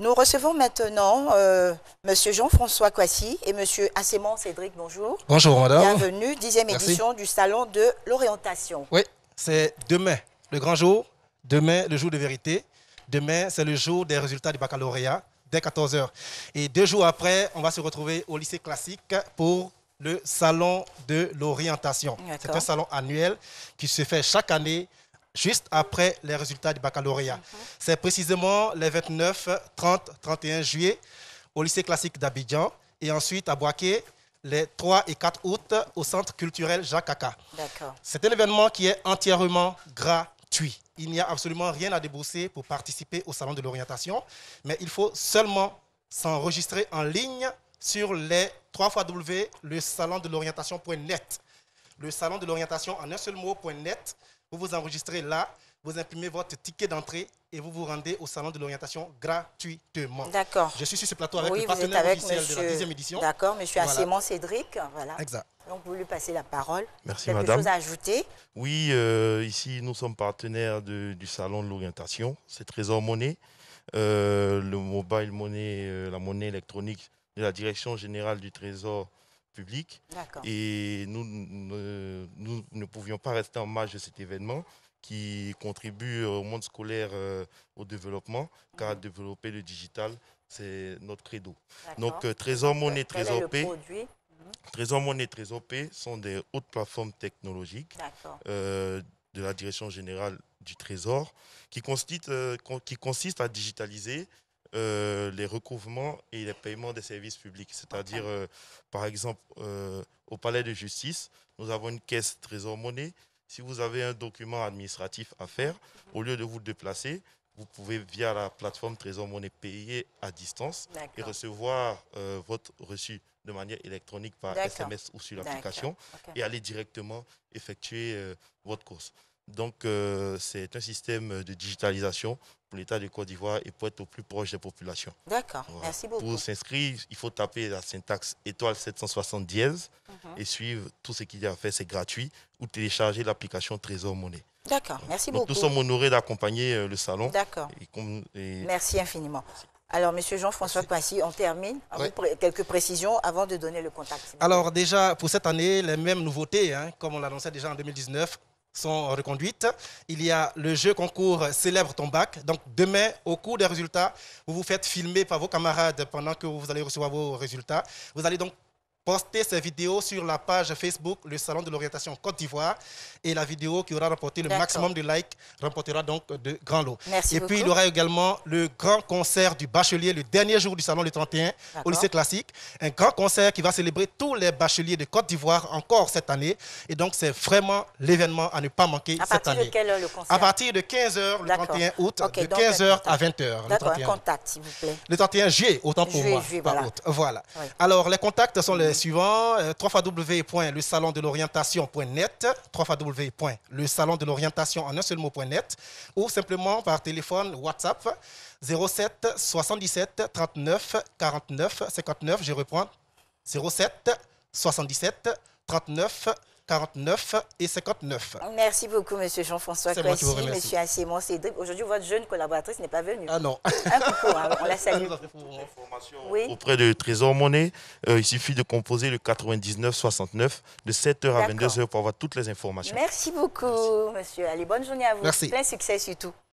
Nous recevons maintenant euh, M. Jean-François Coissy et M. Asséman Cédric, bonjour. Bonjour madame. Bienvenue, dixième édition du Salon de l'orientation. Oui, c'est demain le grand jour, demain le jour de vérité, demain c'est le jour des résultats du baccalauréat dès 14h. Et deux jours après, on va se retrouver au lycée classique pour le Salon de l'orientation. C'est un salon annuel qui se fait chaque année juste après les résultats du baccalauréat. C'est précisément les 29, 30, 31 juillet au lycée classique d'Abidjan et ensuite à Boaké les 3 et 4 août au centre culturel Jacques C'est un événement qui est entièrement gratuit. Il n'y a absolument rien à débourser pour participer au salon de l'orientation, mais il faut seulement s'enregistrer en ligne sur les 3 le salon de l'orientation.net. Le salon de l'orientation en un seul mot.net. Vous vous enregistrez là, vous imprimez votre ticket d'entrée et vous vous rendez au salon de l'orientation gratuitement. D'accord. Je suis sur ce plateau avec oui, le partenaire officiel de la 10 édition. D'accord, monsieur voilà. Cédric. Voilà. Exact. Donc vous lui passez la parole. Merci Quelque chose à ajouter Oui, euh, ici nous sommes partenaires du salon de l'orientation. C'est Trésor Monnaie, euh, le mobile monnaie, euh, la monnaie électronique de la Direction Générale du Trésor public. Et nous, ne, pouvions pas rester en marge de cet événement qui contribue au monde scolaire, euh, au développement, car mhm. développer le digital, c'est notre credo. Donc, euh, Trésor Monnaie, Trésor P. Mhm. Trésor Monnaie, Trésor P sont des hautes plateformes technologiques euh, de la Direction générale du Trésor qui consistent qui consiste à digitaliser euh, les recouvrements et les paiements des services publics. C'est-à-dire, euh, par exemple, euh, au palais de justice, nous avons une caisse trésor-monnaie. Si vous avez un document administratif à faire, au lieu de vous déplacer, vous pouvez via la plateforme Trésor Monnaie payer à distance et recevoir votre reçu de manière électronique par SMS ou sur l'application et aller directement effectuer votre course. Donc, euh, c'est un système de digitalisation pour l'État de Côte d'Ivoire et pour être au plus proche des populations. D'accord, merci beaucoup. Pour s'inscrire, il faut taper la syntaxe étoile 770 mhm. et suivre tout ce qu'il y a à faire, c'est gratuit, ou télécharger l'application Trésor Monnaie. D'accord, merci beaucoup. Nous sommes honorés d'accompagner euh, le salon. D'accord. Merci infiniment. Alors, Monsieur Jean-François Passy, on termine quelques précisions avant de donner le contact. Alors déjà, pour cette année, les mêmes nouveautés, hein, comme on l'annonçait déjà en 2019, sont reconduites. Il y a le jeu concours Célèbre ton bac. Donc demain, au cours des résultats, vous vous faites filmer par vos camarades pendant que vous allez recevoir vos résultats. Vous allez donc poster ces vidéos sur la page Facebook Le Salon de l'Orientation Côte d'Ivoire. Et la vidéo qui aura remporté le maximum de likes remportera donc de grands lots. Merci et puis, il y aura également le grand concert du bachelier le dernier jour du Salon, le 31, au lycée classique. Un grand concert qui va célébrer tous les bacheliers de Côte d'Ivoire encore cette année. Et donc, c'est vraiment l'événement à ne pas manquer cette année. À partir de quelle heure le concert À partir de 15h le 31 août, de 15h à 20h. contact, s'il vous plaît. Le 31 juillet, autant pour moi. voilà. voilà. Alors, les contacts sont les suivant, 3aw euh, salon de l'orientation en un seul mot.net, ou simplement par téléphone WhatsApp 07 77 39 49 59. Je reprends 07 77 39 49 et 59. Merci beaucoup, Monsieur Jean-François Merci, Monsieur Assimon Cédric. Aujourd'hui, votre jeune collaboratrice n'est pas venue. Ah non. Un hein, on la salue. Oui. Auprès de Trésor Monnaie, euh, il suffit de composer le 9969 de 7h à 22h pour avoir toutes les informations. Merci beaucoup, Monsieur Allez, Bonne journée à vous. Merci. Plein succès surtout.